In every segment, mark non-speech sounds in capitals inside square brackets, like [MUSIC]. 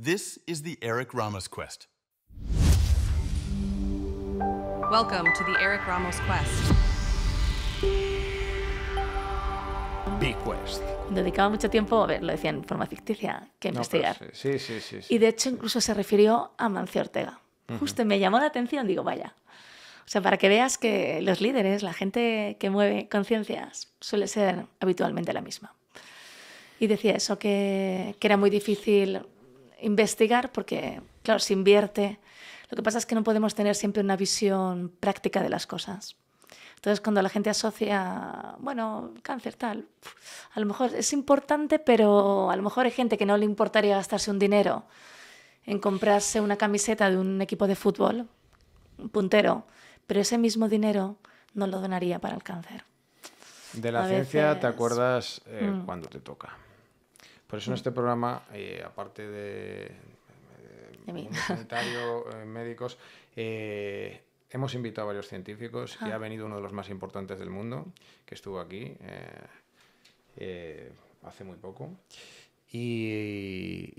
This is the Eric Ramos Quest. Welcome to the Eric Ramos Quest. Big quest Dedicaba mucho tiempo, a ver, lo decía en forma ficticia, que investigar. Sí, sí, sí, Y de hecho incluso se refirió a Mancio Ortega. Justo me llamó la atención, digo, vaya. O sea, para que veas que los líderes, la gente que mueve conciencias, suele ser habitualmente la misma. Y decía eso, que, que era muy difícil investigar porque, claro, se invierte. Lo que pasa es que no podemos tener siempre una visión práctica de las cosas. Entonces, cuando la gente asocia, bueno, cáncer tal, a lo mejor es importante, pero a lo mejor hay gente que no le importaría gastarse un dinero en comprarse una camiseta de un equipo de fútbol, puntero, pero ese mismo dinero no lo donaría para el cáncer. De la ciencia te acuerdas eh, mm. cuando te toca. Por eso en este programa, eh, aparte de, de, eh, médicos, eh, hemos invitado a varios científicos y ah. ha venido uno de los más importantes del mundo, que estuvo aquí hace muy poco. Y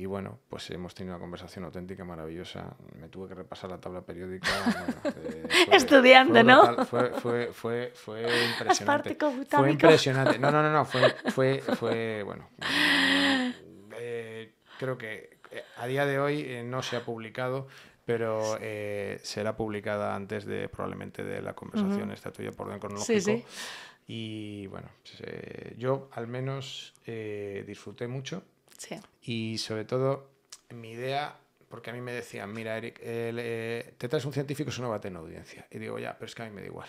bueno, pues hemos tenido una conversación auténtica, maravillosa. Me tuve que repasar la tabla periódica. [LAUGHS] Eh, Estudiando, ¿no? fue, fue, fue, fue, [LAUGHS] impresionante. Fue impresionante. No, no, no, no. Fue, [LAUGHS] fue, fue bueno. Eh, creo que eh, a día de hoy no se ha publicado, pero será publicada antes de probablemente de la conversación esta tuya por orden cronológico. Sí, sí. Y bueno, pues, yo al menos disfruté mucho. Y sobre todo, mi idea, porque a mí me decían, mira, Eric, el, eh, te traes un científico, eso no va a tener audiencia. Y digo, ya, pero es que a mí me da igual.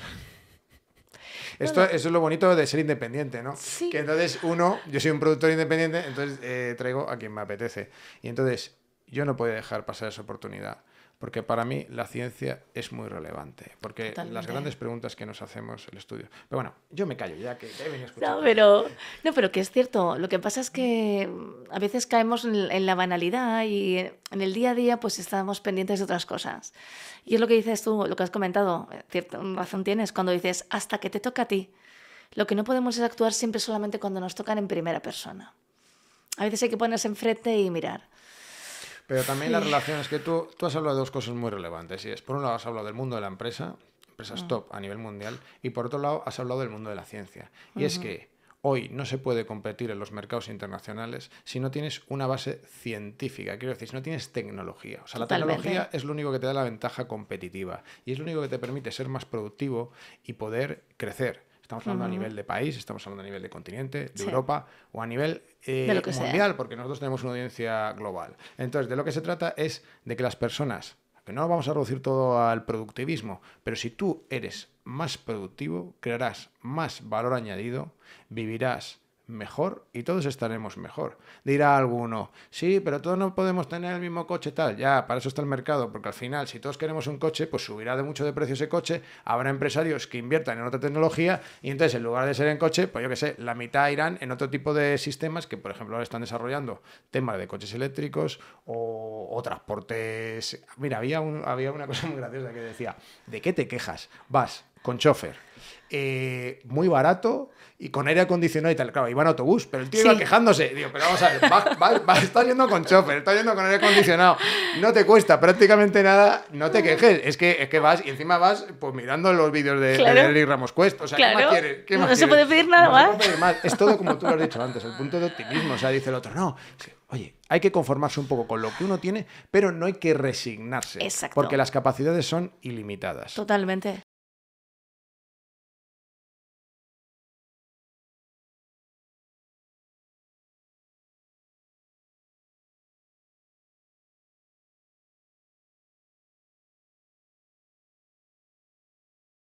[LAUGHS] Esto, es lo bonito de ser independiente, ¿no? Sí. Que entonces uno, yo soy un productor independiente, entonces eh, traigo a quien me apetece. Y entonces yo no puedo dejar pasar esa oportunidad porque para mí la ciencia es muy relevante, porque las grandes preguntas que nos hacemos el estudio. Pero bueno, yo me callo ya que deben escuchar. No, pero, no, pero que es cierto, lo que pasa es que mm, a veces caemos en, la banalidad y en el día a día pues estamos pendientes de otras cosas. Y es lo que dices tú, lo que has comentado, eh, cierto mm, razón tienes cuando dices hasta que te toca a ti. Lo que no podemos es actuar siempre solamente cuando nos tocan en primera persona. A veces hay que ponerse enfrente y mirar. Pero también relación es que tú, tú has hablado de dos cosas muy relevantes. Y es, por un lado, has hablado del mundo de la empresa, empresas ah. top a nivel mundial, y por otro lado, has hablado del mundo de la ciencia. Y es que hoy no se puede competir en los mercados internacionales si no tienes una base científica. Quiero decir, si no tienes tecnología. O sea, la tecnología es lo único que te da la ventaja competitiva y es lo único que te permite ser más productivo y poder crecer. Estamos hablando a nivel de país, estamos hablando a nivel de continente, de Europa o a nivel eh, mundial, porque nosotros tenemos una audiencia global. Entonces, de lo que se trata es de que las personas, que no vamos a reducir todo al productivismo, pero si tú eres más productivo, crearás más valor añadido, vivirás mejor y todos estaremos mejor. Dirá alguno, sí, pero todos no podemos tener el mismo coche tal, ya, para eso está el mercado, porque al final si todos queremos un coche, pues subirá de mucho de precio ese coche, habrá empresarios que inviertan en otra tecnología y entonces en lugar de ser en coche, pues yo qué sé, la mitad irán en otro tipo de sistemas que por ejemplo ahora están desarrollando temas de coches eléctricos o, transportes. Mira, había, un, había una cosa muy graciosa que decía, ¿de qué te quejas? Vas con chofer. Eh, muy barato y con aire acondicionado y tal. Claro, iba en autobús, pero el tío iba quejándose. Digo, pero vamos a ver, va, va, está yendo con chofer, está yendo con aire acondicionado. No te cuesta prácticamente nada, no te quejes. Es que, es que vas y encima vas pues mirando los vídeos de, claro. Ramos Cuesta. O sea, ¿qué más quieres? ¿Qué más no se puede pedir nada más. Es todo como tú lo has dicho antes, el punto de optimismo. O sea, dice el otro, no, oye, hay que conformarse un poco con lo que uno tiene, pero no hay que resignarse. Exacto. Porque las capacidades son ilimitadas. Totalmente.